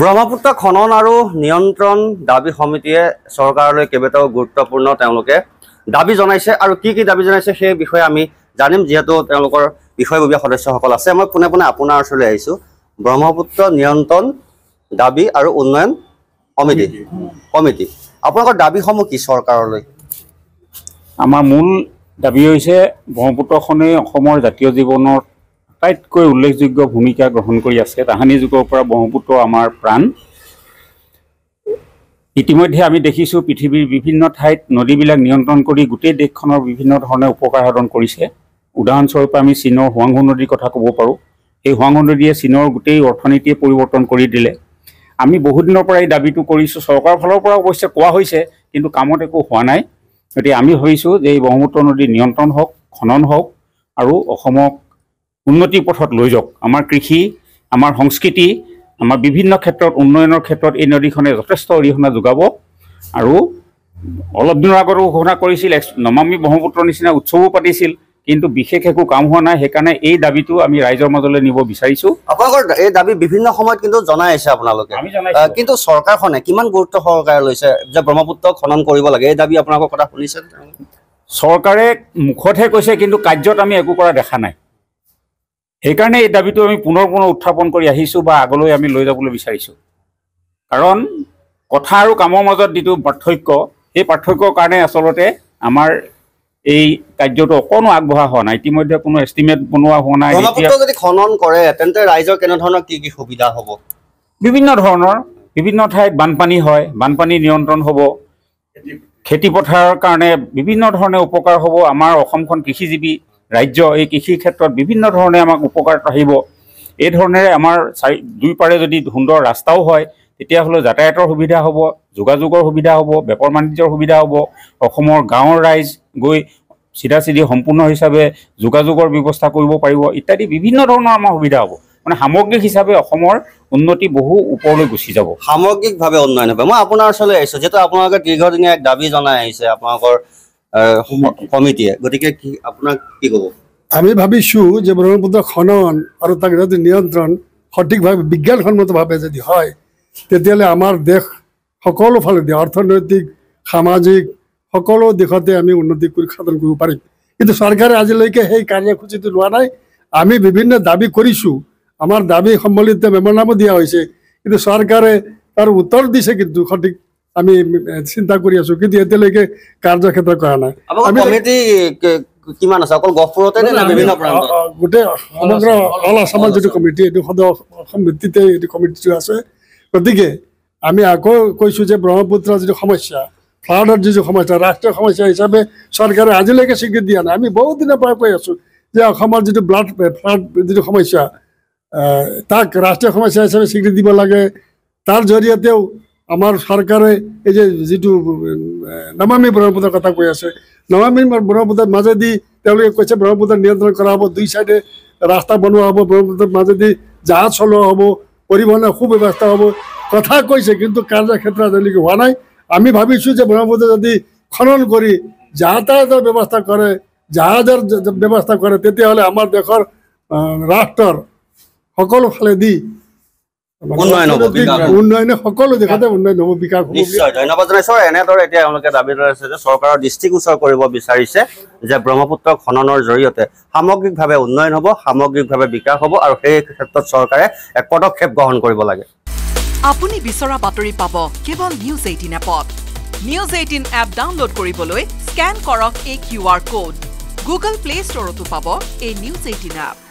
ব্ৰহ্মপুত্ৰ খনন আৰু নিয়ন্ত্ৰণ দাবী সমিতিয়ে চৰকাৰলৈ কেইবাটাও গুৰুত্বপূৰ্ণ তেওঁলোকে দাবী জনাইছে আৰু কি কি দাবী জনাইছে সেই বিষয়ে আমি জানিম যিহেতু তেওঁলোকৰ বিষয়ববীয়া সদস্যসকল আছে মই পোনে পোনে আপোনাৰ ওচৰলৈ আহিছোঁ ব্ৰহ্মপুত্ৰ নিয়ন্ত্ৰণ দাবী আৰু উন্নয়ন সমিতি কমিটি আপোনালোকৰ দাবীসমূহ কি চৰকাৰলৈ আমাৰ মূল দাবী হৈছে ব্ৰহ্মপুত্ৰখনেই অসমৰ জাতীয় জীৱনত আটাইতকৈ উল্লেখযোগ্য ভূমিকা গ্ৰহণ কৰি আছে তাহানি যুগৰ পৰা ব্ৰহ্মপুত্ৰ আমাৰ প্ৰাণ ইতিমধ্যে আমি দেখিছোঁ পৃথিৱীৰ বিভিন্ন ঠাইত নদীবিলাক নিয়ন্ত্ৰণ কৰি গোটেই দেশখনৰ বিভিন্ন ধৰণে উপকাৰ সাধন কৰিছে উদাহৰণস্বৰূপে আমি চীনৰ হুৱাংহু নদীৰ কথা ক'ব পাৰোঁ এই হুৱাংহু নদীয়ে চীনৰ গোটেই অৰ্থনীতিয়ে পৰিৱৰ্তন কৰি দিলে আমি বহুদিনৰ পৰা এই দাবীটো কৰিছোঁ চৰকাৰৰ ফালৰ পৰা অৱশ্যে কোৱা হৈছে কিন্তু কামত একো হোৱা নাই গতিকে আমি ভাবিছোঁ যে এই ব্ৰহ্মপুত্ৰ নদী নিয়ন্ত্ৰণ হওক খনন হওক আৰু অসমক উন্নতিৰ পথত লৈ যাওক আমাৰ কৃষি আমাৰ সংস্কৃতি আমাৰ বিভিন্ন ক্ষেত্ৰত উন্নয়নৰ ক্ষেত্ৰত এই নদীখনে যথেষ্ট অৰিহণা যোগাব আৰু অলপ দিনৰ আগতো ঘোষণা কৰিছিল নমামী ব্ৰহ্মপুত্ৰ নিচিনা উৎসৱো পাতিছিল কিন্তু বিশেষ একো কাম হোৱা নাই সেইকাৰণে এই দাবীটো আমি ৰাইজৰ মাজলৈ নিব বিচাৰিছোঁ আপোনালোকৰ এই দাবী বিভিন্ন সময়ত কিন্তু জনাই আছে আপোনালোকে কিন্তু চৰকাৰখনে কিমান গুৰুত্ব সহকাৰে লৈছে যে ব্ৰহ্মপুত্ৰ খনন কৰিব লাগে এই দাবী আপোনালোকৰ কথা শুনিছে চৰকাৰে মুখতহে কৈছে কিন্তু কাৰ্যত আমি একো কৰা দেখা নাই সেইকাৰণে এই দাবীটো আমি পুনৰ পুনৰ উত্থাপন কৰি আহিছোঁ বা আগলৈ আমি লৈ যাবলৈ বিচাৰিছোঁ কাৰণ কথা আৰু কামৰ মাজত যিটো পাৰ্থক্য সেই পাৰ্থক্যৰ কাৰণে আচলতে আমাৰ এই কাৰ্যটো অকণো আগবঢ়া হোৱা নাই ইতিমধ্যে কোনো এষ্টিমেট বনোৱা হোৱা নাই যদি খনন কৰে তেন্তে ৰাইজৰ কেনেধৰণৰ কি কি সুবিধা হ'ব বিভিন্ন ধৰণৰ বিভিন্ন ঠাইত বানপানী হয় বানপানী নিয়ন্ত্ৰণ হ'ব খেতিপথাৰৰ কাৰণে বিভিন্ন ধৰণে উপকাৰ হ'ব আমাৰ অসমখন কৃষিজীৱী ৰাজ্য এই কৃষিৰ ক্ষেত্ৰত বিভিন্ন ধৰণে আমাক উপকাৰ আহিব এই ধৰণেৰে আমাৰ চাৰি পাৰে যদি সুন্দৰ ৰাস্তাও হয় তেতিয়াহ'লে যাতায়াতৰ সুবিধা হ'ব যোগাযোগৰ সুবিধা হ'ব বেপাৰ বাণিজ্যৰ সুবিধা হ'ব অসমৰ গাঁৱৰ ৰাইজ গৈ চিধা চিধি সম্পূৰ্ণ হিচাপে যোগাযোগৰ ব্যৱস্থা কৰিব পাৰিব ইত্যাদি বিভিন্ন ধৰণৰ আমাৰ সুবিধা হ'ব মানে সামগ্ৰিক হিচাপে অসমৰ উন্নতি বহু ওপৰলৈ গুচি যাব সামগ্ৰিকভাৱে উন্নয়ন হ'ব মই আপোনাৰ ওচৰলৈ আহিছোঁ যিহেতু আপোনালোকে দীৰ্ঘদিনীয়া এক দাবী জনাই আহিছে আপোনালোকৰ সমিতিয়ে গতিকে আপোনাক কি ক'ব আমি ভাবিছো যে ব্ৰহ্মপুত্ৰ খনন আৰু তাক যদি নিয়ন্ত্ৰণ সঠিকভাৱে বিজ্ঞানসন্মতভাৱে যদি হয় তেতিয়াহ'লে আমাৰ দেশ সকলো ফালে অৰ্থনৈতিক সামাজিক সকলো দিশতে আমি উন্নতি কৰি সাধন কৰিব পাৰিম কিন্তু চৰকাৰে আজিলৈকে সেই কাৰ্যসূচীটো লোৱা নাই আমি বিভিন্ন দাবী কৰিছোঁ আমাৰ দাবী সম্বলিত মেমৰ নামো দিয়া হৈছে কিন্তু চৰকাৰে তাৰ উত্তৰ দিছে কিন্তু সঠিক আমি চিন্তা কৰি আছো কিন্তু এতিয়ালৈকে কাৰ্যক্ষেত্ৰ কৰা নাই গোটেই আছে গতিকে আমি আকৌ কৈছো যে ব্ৰহ্মপুত্ৰৰ যিটো সমস্যা ফ্লাডৰ যিটো সমস্যা ৰাষ্ট্ৰীয় সমস্যা হিচাপে চৰকাৰে আজিলৈকে স্বীকৃতি দিয়া নাই আমি বহুত দিনৰ পৰা কৈ আছো যে অসমৰ যিটো ব্লাড ফ্লাড যিটো সমস্যা তাক ৰাষ্ট্ৰীয় সমস্যা হিচাপে স্বীকৃতি দিব লাগে তাৰ জৰিয়তেও আমাৰ চৰকাৰে এই যে যিটো নমামী ব্ৰহ্মপুত্ৰৰ কথা কৈ আছে নমামী ব্ৰহ্মপুত্ৰৰ মাজেদি তেওঁলোকে কৈছে ব্ৰহ্মপুত্ৰ নিয়ন্ত্ৰণ কৰা হ'ব দুই চাইডে ৰাস্তা বনোৱা হ'ব ব্ৰহ্মপুত্ৰৰ মাজেদি জাহাজ চলোৱা হ'ব পৰিবহণৰ সু ব্যৱস্থা হ'ব কথা কৈছে কিন্তু কাৰ্যক্ষেত্ৰত আজিলৈকে হোৱা নাই আমি ভাবিছোঁ যে ব্ৰহ্মপুত্ৰ যদি খনন কৰি যাতায়তৰ ব্যৱস্থা কৰে জাহাজৰ ব্যৱস্থা কৰে তেতিয়াহ'লে আমাৰ দেশৰ ৰাষ্ট্ৰৰ সকলো ফালেদি চৰকাৰৰ দৃষ্টিগোচৰ কৰিব বিচাৰিছে যে ব্ৰহ্মপুত্ৰ খননৰ জৰিয়তে সামগ্ৰিকভাৱে উন্নয়ন হ'ব সামগ্ৰিকভাৱে বিকাশ হ'ব আৰু সেই ক্ষেত্ৰত চৰকাৰে এক পদক্ষেপ গ্ৰহণ কৰিব লাগে আপুনি বিচৰা বাতৰি পাব কেৱল নিউজ এইটিন এপত নিউজ এইটিন এপ ডাউনলোড কৰিবলৈ স্কেন কৰক এই Q R code Google Play ষ্টৰতো পাব এই নিউজ এইটিন এপ